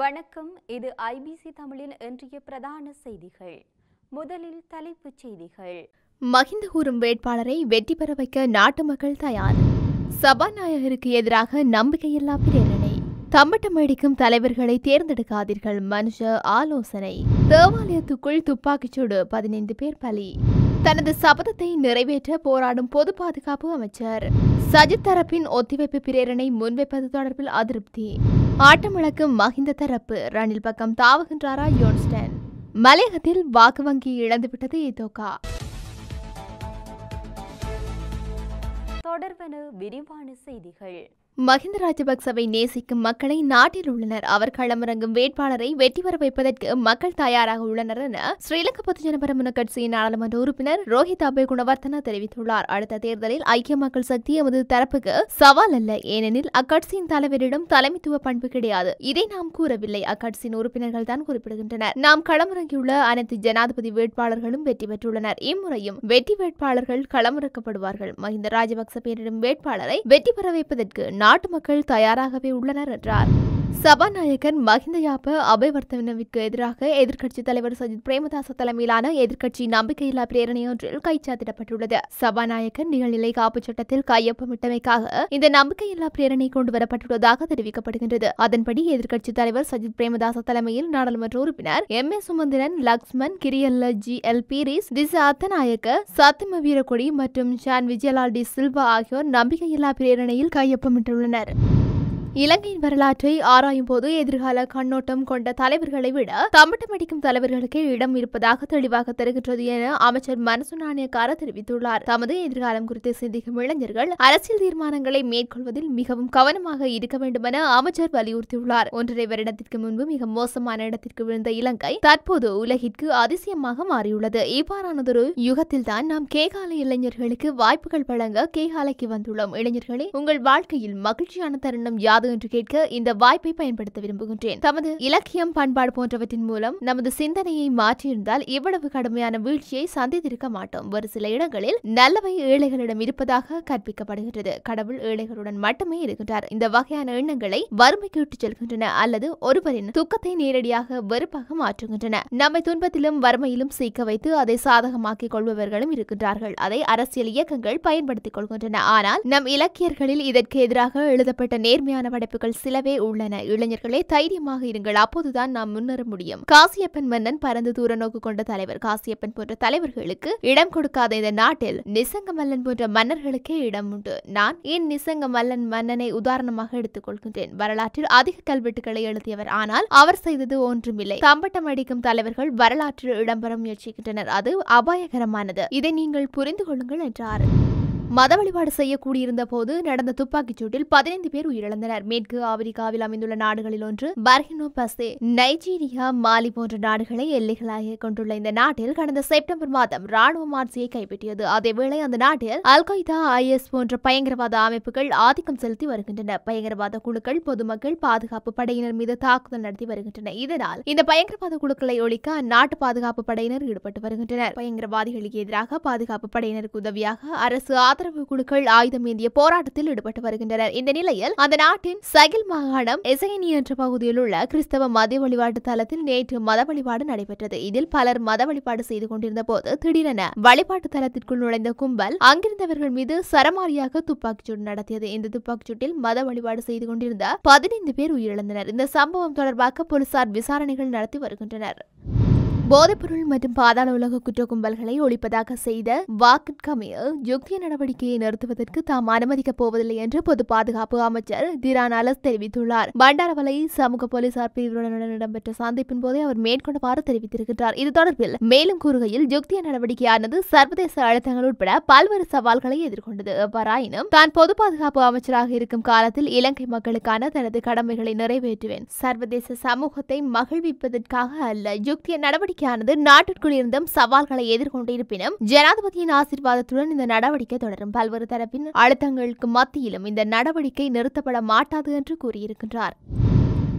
வணக்கம் இது ஐபிசி தமிழின் இன்றைய பிரதான செய்திகள் முதலில் தலைப்புச் செய்திகள் மகிந்த கூறும் வேட்பாளரை வெற்றி பெற வைக்க நாட்டு மக்கள் தயார் சபாநாயகருக்கு எதிராக நம்பிக்கையில்லா பிரேரணை தம்பட்டம் அடிக்கும் தலைவர்களை தேர்ந்தெடுக்காதீர்கள் மனுஷ ஆலோசனை தேவாலயத்துக்குள் துப்பாக்கிச்சூடு பதினைந்து பேர் பலி தனது சபதத்தை நிறைவேற்ற போராடும் பொது பாதுகாப்பு அமைச்சர் சஜித் தரப்பின் ஒத்திவைப்பு பிரேரணை முன்வைப்பது தொடர்பில் அதிருப்தி ஆட்டமிழக்கும் மஹிந்த தரப்பு ரணில் பக்கம் தாவுகின்றாரா யோன்ஸ்டன் மலையகத்தில் வாக்கு வங்கி இழந்துவிட்டது இதோகா தொடர்பன விரிவான செய்திகள் மஹிந்த ராஜபக்சவை நேசிக்கும் மக்களை நாட்டில் உள்ளனர் அவர் களமிறங்கும் வேட்பாளரை வெற்றி பெற வைப்பதற்கு மக்கள் தயாராக உள்ளனர் என ஸ்ரீலங்கா பொதுஜன பரமுன கட்சியின் நாடாளுமன்ற உறுப்பினர் ரோஹித் அபே குணவர்த்தன தெரிவித்துள்ளார் அடுத்த தேர்தலில் ஐக்கிய மக்கள் சக்தி எமது தரப்புக்கு சவால் அல்ல ஏனெனில் அக்கட்சியின் தலைவரிடம் தலைமைத்துவ பண்பு கிடையாது இதை நாம் கூறவில்லை அக்கட்சியின் உறுப்பினர்கள் தான் குறிப்பிடுகின்றனர் நாம் களமிறங்கியுள்ள அனைத்து ஜனாதிபதி வேட்பாளர்களும் வெற்றி பெற்றுள்ளனர் இம்முறையும் வெற்றி வேட்பாளர்கள் களமிறக்கப்படுவார்கள் மஹிந்த ராஜபக்ச பேரிடம் வேட்பாளரை வெற்றி பெற வைப்பதற்கு நாட்டு மக்கள் தயாராகவே உள்ளனர் என்றார் சபாநாயகர் மஹிந்தயாப அபயவர்த்தனவுக்கு எதிராக எதிர்க்கட்சித் தலைவர் சஜித் பிரேமதாச தலைமையிலான எதிர்க்கட்சி நம்பிக்கையில்லா பிரேரணையொன்றில் கைச்சாத்திடப்பட்டுள்ளது சபாநாயகர் நிகழ்நிலை காப்பு சட்டத்தில் கையொப்பமிட்டமைக்காக இந்த நம்பிக்கையில்லா பிரேரணை கொண்டுவரப்பட்டுள்ளதாக தெரிவிக்கப்படுகின்றது அதன்படி எதிர்க்கட்சித் தலைவர் சஜித் பிரேமதாச தலைமையில் நாடாளுமன்ற உறுப்பினர் M A Sumanthiran Lakshman Kiriella G L Peiris Tissa Attanayake Chandima Weerakkody மற்றும் ஷான் விஜயலால் டி சில்வா ஆகியோர் நம்பிக்கையில்லா பிரேரணையில் கையொப்பமிட்டுள்ளனர் இலங்கையின் வரலாற்றை ஆராயும் போது எதிர்கால கண்ணோட்டம் கொண்ட தலைவர்களை விட தம்பட்டமடிக்கும் தலைவர்களுக்கே இடம் இருப்பதாக தெளிவாக தருகின்றது என அமைச்சர் மனசு நாணயக்கார தெரிவித்துள்ளார் தமது எதிர்காலம் குறித்து சிந்திக்கும் இளைஞர்கள் அரசியல் தீர்மானங்களை மேற்கொள்வதில் மிகவும் கவனமாக இருக்க வேண்டும் என அமைச்சர் வலியுறுத்தியுள்ளார் ஒன்றரை வருடத்திற்கு முன்பு மிக மோசமான இடத்திற்கு விழுந்த இலங்கை தற்போது உலகிற்கு அதிசயமாக மாறியுள்ளது இவ்வாறானதொரு யுகத்தில்தான் நாம் கேகால இளைஞர்களுக்கு வாய்ப்புகள் வழங்க கேகாலைக்கு வந்துள்ளோம் இளைஞர்களே உங்கள் வாழ்க்கையில் மகிழ்ச்சியான தருணம் யாது கூடாது என்று கேட்க இந்த வாய்ப்பை பயன்படுத்த விரும்புகின்றேன் தமது இலக்கியம் பண்பாடு போன்றவற்றின் மூலம் நமது சிந்தனையை மாற்றியிருந்தால் இவ்வளவு கடுமையான வீழ்ச்சியை சந்தித்திருக்க மாட்டோம் ஒரு சில இடங்களில் நல்லவை ஏழைகளிடம் இருப்பதாக கற்பிக்கப்படுகின்றது கடவுள் ஏழைகளுடன் மட்டுமே இருக்கின்றார் இந்த வகையான எண்ணங்களை வறுமைக்கு விட்டுச் செல்கின்றன அல்லது ஒருவரின் துக்கத்தை நேரடியாக வெறுப்பாக மாற்றுகின்றன நம்மை துன்பத்திலும் வறுமையிலும் சீக்க வைத்து அதை சாதகமாக்கிக் கொள்பவர்களும் இருக்கின்றார்கள் அதை அரசியல் இயக்கங்கள் பயன்படுத்திக் கொள்கின்றன ஆனால் நம் இலக்கியர்களில் இதற்கு எதிராக எழுதப்பட்ட நேர்மையான படைப்புகள் சிலவே உள்ளன இளைஞர்களே தைரியமாக இருங்கள் அப்போதுதான் நாம் முன்னேற முடியும் காசியப்பன் மன்னன் பரந்து தூர நோக்கு கொண்ட தலைவர் காசியப்பன் போன்ற தலைவர்களுக்கு இடம் கொடுக்காத இந்த நாட்டில் நிசங்க மல்லன் போன்ற மன்னர்களுக்கே இடம் உண்டு நான் என் நிசங்க மல்லன் மன்னனை உதாரணமாக எடுத்துக் கொள்கின்றேன் வரலாற்றில் அதிக கல்வெட்டுகளை எழுதியவர் ஆனால் அவர் செய்தது ஒன்றுமில்லை தம்பட்டம் அடிக்கும் தலைவர்கள் வரலாற்றில் இடம்பெற முயற்சிக்கின்றனர் அது அபாயகரமானது இதை நீங்கள் புரிந்து கொள்ளுங்கள் என்றார் மத வழிபாடு செய்ய போது நடந்த துப்பாக்கிச் சூட்டில் பதினைந்து பேர் உயிரிழந்தனர் மேற்கு ஆப்பிரிக்காவில் அமைந்துள்ள நாடுகளில் ஒன்று பர்கினோ பசே நைஜீரியா மாலி போன்ற நாடுகளை எல்லைகளாக கொண்டுள்ள இந்த நாட்டில் கடந்த செப்டம்பர் மாதம் ராணுவ மாட்சியை கைப்பற்றியது அதேவேளை அந்த நாட்டில் அல்கொய்தா ஐஎஸ் போன்ற பயங்கரவாத அமைப்புகள் ஆதிக்கம் செலுத்தி வருகின்றன பயங்கரவாத குழுக்கள் பொதுமக்கள் பாதுகாப்பு படையினர் மீது தாக்குதல் நடத்தி வருகின்றன இதனால் இந்த பயங்கரவாத குழுக்களை ஒழிக்க அந்நாட்டு பாதுகாப்பு படையினர் ஈடுபட்டு வருகின்றனர் பயங்கரவாதிகளுக்கு எதிராக பாதுகாப்பு படையினருக்கு உதவியாக அரசு ஆதரவு ஆதரவு குழுக்கள் ஆயுதம் ஏந்திய போராட்டத்தில் ஈடுபட்டு வருகின்றனர் இந்த நிலையில் அந்த நாட்டின் சகில் மாகாணம் எசகினி என்ற பகுதியில் உள்ள கிறிஸ்தவ மத வழிபாட்டு தலத்தில் நேற்று மத வழிபாடு நடைபெற்றது இதில் பலர் மத வழிபாடு செய்து கொண்டிருந்த போது திடீரென வழிபாட்டு தளத்திற்குள் நுழைந்த கும்பல் அங்கிருந்தவர்கள் மீது சரமாரியாக துப்பாக்கிச்சூடு நடத்தியது இந்த துப்பாக்கிச்சூட்டில் மத வழிபாடு செய்து கொண்டிருந்த பதினைந்து பேர் உயிரிழந்தனர் இந்த சம்பவம் தொடர்பாக போலீசார் விசாரணைகள் நடத்தி வருகின்றனர் போதைப்பொருள் மற்றும் பாதாள உலக குற்ற கும்பல்களை ஒழிப்பதாக செய்த வாக்கட் கமில் நடவடிக்கையை நிறுத்துவதற்கு தாம் அனுமதிக்கப் போவதில்லை என்று பொது பாதுகாப்பு அமைச்சர் திரான் அலஸ் தெரிவித்துள்ளார் பண்டாரவலை சமூக போலீசார் பிரிவுடன் இடம்பெற்ற சந்திப்பின் போதே அவர் மேற்கொண்டவாறு தெரிவித்திருக்கிறார் இது தொடர்பில் மேலும் கூறுகையில் யுக்திய நடவடிக்கையானது சர்வதேச அழுத்தங்கள் உட்பட பல்வேறு சவால்களை எதிர்கொண்டது எவ்வாறாயினும் தான் பொது பாதுகாப்பு அமைச்சராக இருக்கும் காலத்தில் இலங்கை மக்களுக்கான தனது கடமைகளை நிறைவேற்றுவேன் சர்வதேச சமூகத்தை மகிழ்விப்பதற்காக அல்ல யுக்திய நடவடிக்கை நடவடிக்கையானது நாட்டிற்குள் இருந்தும் சவால்களை எதிர்கொண்டிருப்பினும் ஜனாதிபதியின் ஆசீர்வாதத்துடன் இந்த நடவடிக்கை தொடரும் பல்வேறு தரப்பின் அழுத்தங்களுக்கு மத்தியிலும் இந்த நடவடிக்கை நிறுத்தப்பட மாட்டாது என்று கூறியிருக்கின்றார்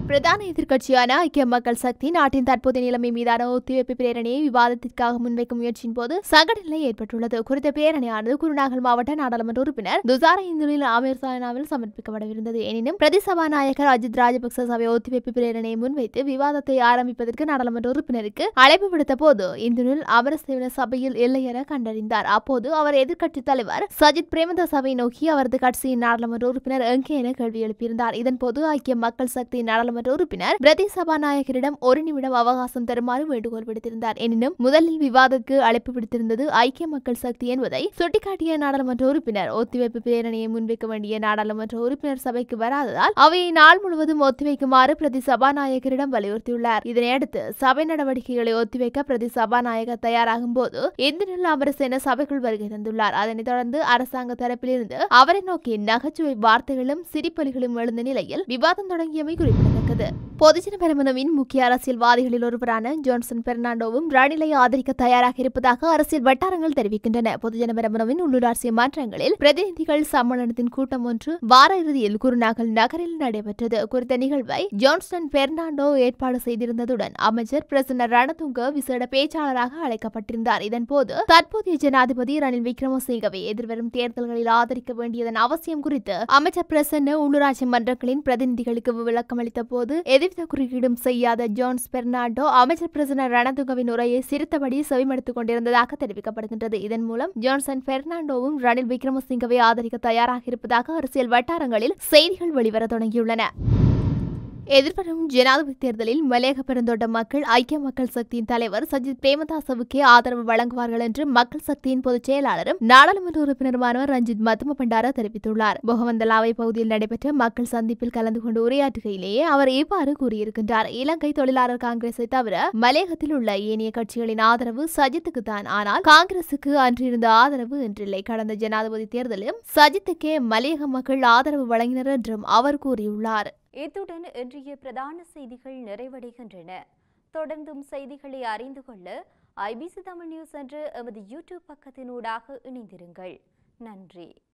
பிரதான எதிர்க்கட்சியான ஐக்கிய மக்கள் சக்தி நாட்டின் தற்போதைய நிலைமை மீதான ஒத்திவைப்பு பிரேரணையை விவாதத்திற்காக முன்வைக்கும் முயற்சியின் போது சங்கட ஏற்பட்டுள்ளது குறித்த பேரணியானது குருநாகல் மாவட்ட நாடாளுமன்ற உறுப்பினர் துசார இந்துலில் ஆமீர் சாயனாவில் சமர்ப்பிக்கப்படவிருந்தது எனினும் பிரதி சபாநாயகர் அஜித் ராஜபக்ச சபை ஒத்திவைப்பு பிரேரணையை முன்வைத்து விவாதத்தை ஆரம்பிப்பதற்கு நாடாளுமன்ற உறுப்பினருக்கு அழைப்பு விடுத்த போது இந்துலில் அமரசேவன சபையில் இல்லை என கண்டறிந்தார் அப்போது அவர் எதிர்க்கட்சி தலைவர் சஜித் பிரேமத சபையை நோக்கி அவரது கட்சியின் நாடாளுமன்ற உறுப்பினர் எங்கே என கேள்வி எழுப்பியிருந்தார் இதன்போது ஐக்கிய மக்கள் சக்தி நாடாளுமன்ற நாடாளுமன்ற உறுப்பினர் பிரதி சபாநாயகரிடம் ஒரு நிமிடம் அவகாசம் தருமாறு வேண்டுகோள் விடுத்திருந்தார் எனினும் முதலில் விவாதத்துக்கு அழைப்பு விடுத்திருந்தது ஐக்கிய மக்கள் சக்தி என்பதை சுட்டிக்காட்டிய நாடாளுமன்ற உறுப்பினர் ஒத்திவைப்பு பிரேரணையை முன்வைக்க வேண்டிய நாடாளுமன்ற உறுப்பினர் சபைக்கு வராததால் அவையை நாள் முழுவதும் ஒத்திவைக்குமாறு பிரதி சபாநாயகரிடம் வலியுறுத்தியுள்ளார் இதனையடுத்து சபை நடவடிக்கைகளை ஒத்திவைக்க பிரதி சபாநாயகர் தயாராகும் போது இந்திரனில் அமரசேன சபைக்குள் வருகை தந்துள்ளார் அதனைத் தொடர்ந்து அரசாங்க தரப்பிலிருந்து அவரை நோக்கி நகைச்சுவை வார்த்தைகளும் சிரிப்பலிகளும் எழுந்த நிலையில் விவாதம் தொடங்கியமை குறிப்பிடத்தக்கது குறிப்பிடத்தக்கது பொதுஜன பெருமனவின் முக்கிய அரசியல்வாதிகளில் ஒருவரான ஜான்சன் பெர்னாண்டோவும் ரணிலை ஆதரிக்க தயாராக இருப்பதாக அரசியல் வட்டாரங்கள் தெரிவிக்கின்றன பொதுஜன பெருமனவின் உள்ளூராட்சி மாற்றங்களில் பிரதிநிதிகள் சம்மேளனத்தின் கூட்டம் ஒன்று வார இறுதியில் குருநாகல் நகரில் நடைபெற்றது குறித்த நிகழ்வை ஜான்சன் பெர்னாண்டோ ஏற்பாடு செய்திருந்ததுடன் அமைச்சர் பிரசன்ன ரணதுங்க விசேட பேச்சாளராக அழைக்கப்பட்டிருந்தார் இதன்போது தற்போதைய ஜனாதிபதி ரணில் விக்ரமசிங்கவை எதிர்வரும் தேர்தல்களில் ஆதரிக்க வேண்டியதன் அவசியம் குறித்து அமைச்சர் பிரசன்ன உள்ளூராட்சி மன்றங்களின் பிரதிநிதிகளுக்கு விளக்கமளித்த போது எதிர்த்த குறுக்கீடும் செய்யாத ஜோன்ஸ் பெர்னாண்டோ அமைச்சர் பிரசனர் ரணதுங்கவின் உரையை சிரித்தபடி செவிமடுத்துக் கொண்டிருந்ததாக தெரிவிக்கப்படுகின்றது இதன் மூலம் ஜான்சன் பெர்னாண்டோவும் ரணில் விக்ரமசிங்கவை ஆதரிக்க தயாராக இருப்பதாக அரசியல் வட்டாரங்களில் செய்திகள் வெளிவர தொடங்கியுள்ளன எதிர்வரும் ஜனாதிபதி தேர்தலில் மலையக பெருந்தோட்ட மக்கள் ஐக்கிய மக்கள் சக்தியின் தலைவர் சஜித் பிரேமதாசவுக்கே ஆதரவு வழங்குவார்கள் என்று மக்கள் சக்தியின் பொதுச் செயலாளரும் நாடாளுமன்ற உறுப்பினருமான ரஞ்சித் மத்தும பண்டாரா தெரிவித்துள்ளார் பொகவந்தலாவை பகுதியில் நடைபெற்ற மக்கள் சந்திப்பில் கலந்து கொண்டு உரையாற்றுகையிலேயே அவர் இவ்வாறு கூறியிருக்கின்றார் இலங்கை தொழிலாளர் காங்கிரஸை தவிர மலையகத்தில் உள்ள ஏனைய கட்சிகளின் ஆதரவு சஜித்துக்கு தான் ஆனால் காங்கிரசுக்கு அன்றிருந்த ஆதரவு என்றில்லை கடந்த ஜனாதிபதி தேர்தலில் சஜித்துக்கே மலையக மக்கள் ஆதரவு வழங்கினர் என்றும் அவர் கூறியுள்ளார் இத்துடன் இன்றைய பிரதான செய்திகள் நிறைவடைகின்றன தொடர்ந்தும் செய்திகளை அறிந்து கொள்ள ஐபிசி தமிழ் நியூஸ் என்று எமது யூடியூப் பக்கத்தினூடாக இணைந்திருங்கள் நன்றி